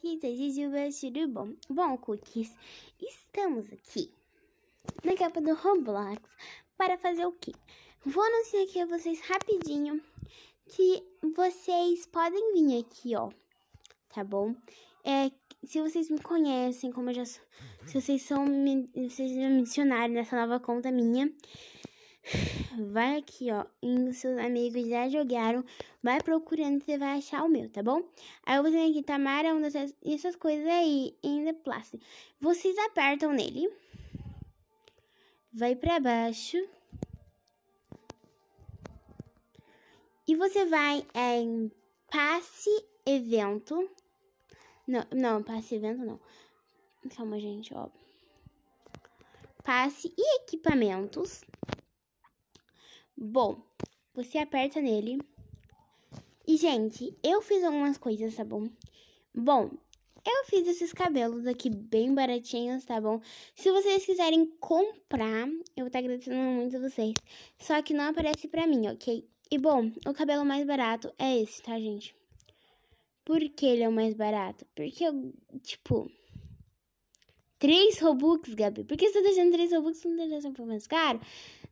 Cookies, a Bom, Cookies, estamos aqui na capa do Roblox para fazer o que Vou anunciar aqui a vocês rapidinho que vocês podem vir aqui, ó, tá bom? É, se vocês me conhecem, como eu já sou, se vocês são, vocês me adicionaram nessa nova conta minha, Vai aqui, ó, em seus amigos já jogaram, vai procurando, você vai achar o meu, tá bom? Aí você vem aqui, Tamara, um dessas, essas coisas aí, em the plastic. Vocês apertam nele, vai pra baixo. E você vai em passe evento. Não, não, passe evento não. Calma, gente, ó. Passe e equipamentos. Bom, você aperta nele. E, gente, eu fiz algumas coisas, tá bom? Bom, eu fiz esses cabelos aqui bem baratinhos, tá bom? Se vocês quiserem comprar, eu vou estar tá agradecendo muito a vocês. Só que não aparece pra mim, ok? E, bom, o cabelo mais barato é esse, tá, gente? Por que ele é o mais barato? Porque eu, tipo, 3 Robux, Gabi. Por que você tá deixando 3 Robux? Não tá deixando por mais caro?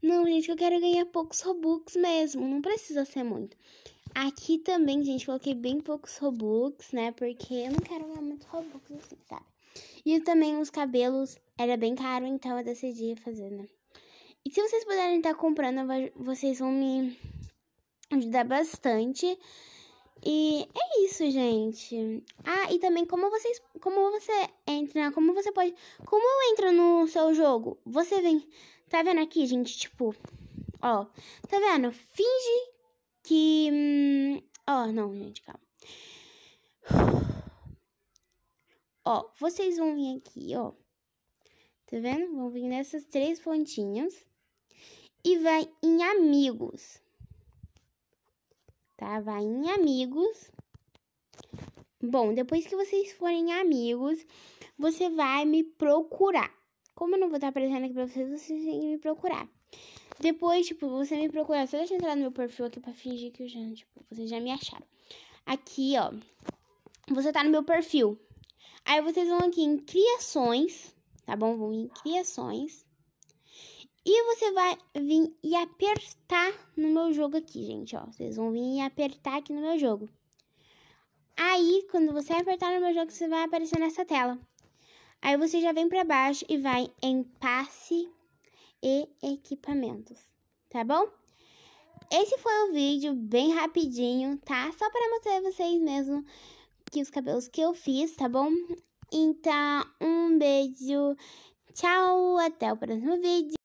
Não, gente, eu quero ganhar poucos Robux mesmo. Não precisa ser muito. Aqui também, gente, coloquei bem poucos Robux, né? Porque eu não quero ganhar muitos Robux assim, sabe? E também os cabelos era bem caro, então eu decidi fazer, né? E se vocês puderem estar comprando, vocês vão me ajudar bastante. E é isso, gente. Ah, e também como vocês, como você entra, como você pode, como eu entro no seu jogo? Você vem, tá vendo aqui, gente, tipo, ó, tá vendo? Finge que, hum, ó, não, gente, calma. Ó, vocês vão vir aqui, ó. Tá vendo? Vão vir nessas três pontinhas e vai em amigos tá? Vai em amigos. Bom, depois que vocês forem amigos, você vai me procurar. Como eu não vou estar aparecendo aqui pra vocês, vocês têm que me procurar. Depois, tipo, você me procurar. Só deixa eu entrar no meu perfil aqui pra fingir que eu já, tipo, vocês já me acharam. Aqui, ó. Você tá no meu perfil. Aí vocês vão aqui em criações, tá bom? Vão em criações. E você vai vir e apertar no meu jogo aqui, gente, ó. Vocês vão vir e apertar aqui no meu jogo. Aí, quando você apertar no meu jogo, você vai aparecer nessa tela. Aí você já vem para baixo e vai em passe e equipamentos, tá bom? Esse foi o vídeo bem rapidinho, tá? Só para mostrar a vocês mesmo que os cabelos que eu fiz, tá bom? Então, um beijo. Tchau, até o próximo vídeo.